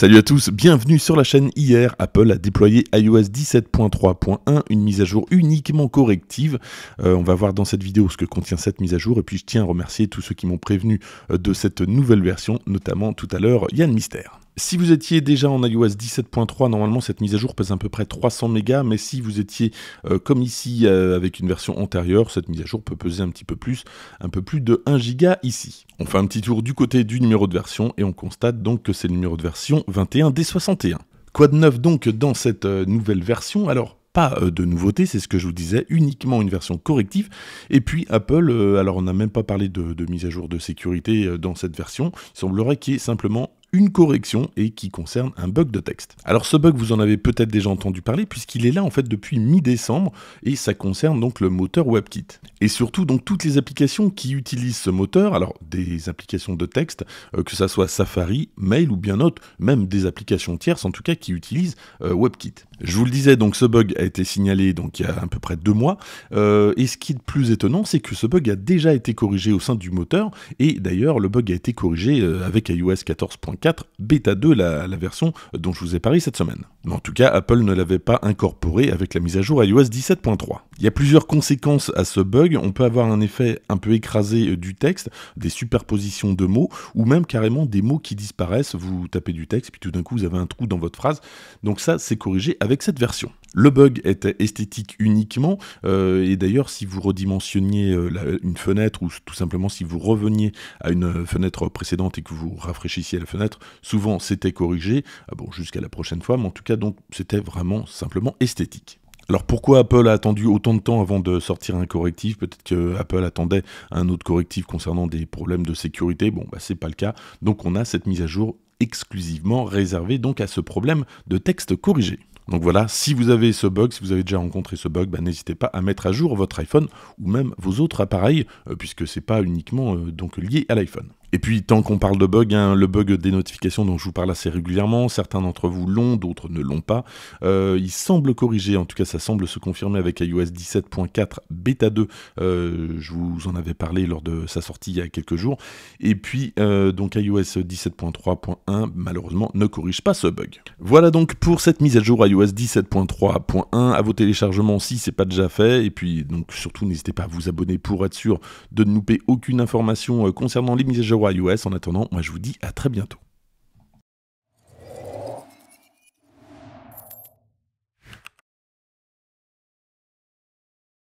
Salut à tous, bienvenue sur la chaîne. Hier, Apple a déployé iOS 17.3.1, une mise à jour uniquement corrective. Euh, on va voir dans cette vidéo ce que contient cette mise à jour. Et puis je tiens à remercier tous ceux qui m'ont prévenu euh, de cette nouvelle version, notamment tout à l'heure Yann Mystère. Si vous étiez déjà en iOS 17.3, normalement cette mise à jour pèse à peu près 300 mégas, mais si vous étiez euh, comme ici euh, avec une version antérieure, cette mise à jour peut peser un petit peu plus, un peu plus de 1 giga ici. On fait un petit tour du côté du numéro de version et on constate donc que c'est le numéro de version 21D61. Quoi de neuf donc dans cette euh, nouvelle version Alors pas de nouveauté, c'est ce que je vous disais, uniquement une version corrective. Et puis Apple, alors on n'a même pas parlé de, de, mise à jour de sécurité dans cette version, il semblerait qu'il y ait simplement une correction et qui concerne un bug de texte. Alors ce bug, vous en avez peut-être déjà entendu parler puisqu'il est là en fait depuis mi-décembre et ça concerne donc le moteur WebKit. Et surtout donc toutes les applications qui utilisent ce moteur, alors des applications de texte, euh, que ça soit Safari, Mail ou bien autre, même des applications tierces en tout cas qui utilisent euh, WebKit. Je vous le disais, donc ce bug a été signalé donc il y a à peu près deux mois. Euh, et ce qui est plus étonnant, c'est que ce bug a déjà été corrigé au sein du moteur. Et d'ailleurs, le bug a été corrigé euh, avec iOS 14.4 Beta 2, la, version dont je vous ai parlé cette semaine. en tout cas, Apple ne l'avait pas incorporé avec la mise à jour iOS 17.3. Il y a plusieurs conséquences à ce bug. On peut avoir un effet un peu écrasé euh, du texte, des superpositions de mots, ou même carrément des mots qui disparaissent. Vous tapez du texte, puis tout d'un coup, vous avez un trou dans votre phrase. Donc ça, c'est corrigé avec cette version. Le bug était esthétique uniquement, euh, et d'ailleurs si vous redimensionniez euh, une fenêtre, ou tout simplement si vous reveniez à une fenêtre précédente et que vous rafraîchissiez la fenêtre, souvent c'était corrigé, ah bon jusqu'à la prochaine fois, mais en tout cas donc c'était vraiment simplement esthétique. Alors pourquoi Apple a attendu autant de temps avant de sortir un correctif Peut-être que Apple attendait un autre correctif concernant des problèmes de sécurité. Bon, bah c'est pas le cas. Donc on a cette mise à jour exclusivement réservée donc à ce problème de texte corrigé. Donc voilà, si vous avez ce bug, si vous avez déjà rencontré ce bug, bah, n'hésitez pas à mettre à jour votre iPhone ou même vos autres appareils, euh, puisque puisque n'est pas uniquement euh, donc lié à l'iPhone. Et puis, tant qu'on parle de bug, hein, le bug des notifications dont je vous parle assez régulièrement, certains d'entre vous l'ont, d'autres ne l'ont pas. Euh, il semble corrigé, en tout cas, ça semble se confirmer avec iOS 17.4 Beta 2. je vous en avais parlé lors de sa sortie il y a quelques jours. Et puis, euh, donc, iOS 17.3.1, malheureusement, ne corrige pas ce bug. Voilà donc pour cette mise à jour iOS 17.3.1 à vos téléchargements si c'est pas déjà fait. Et puis, donc, surtout, n'hésitez pas à vous abonner pour être sûr de ne louper aucune information euh, concernant les mises à jour en attendant, moi je vous dis à très bientôt.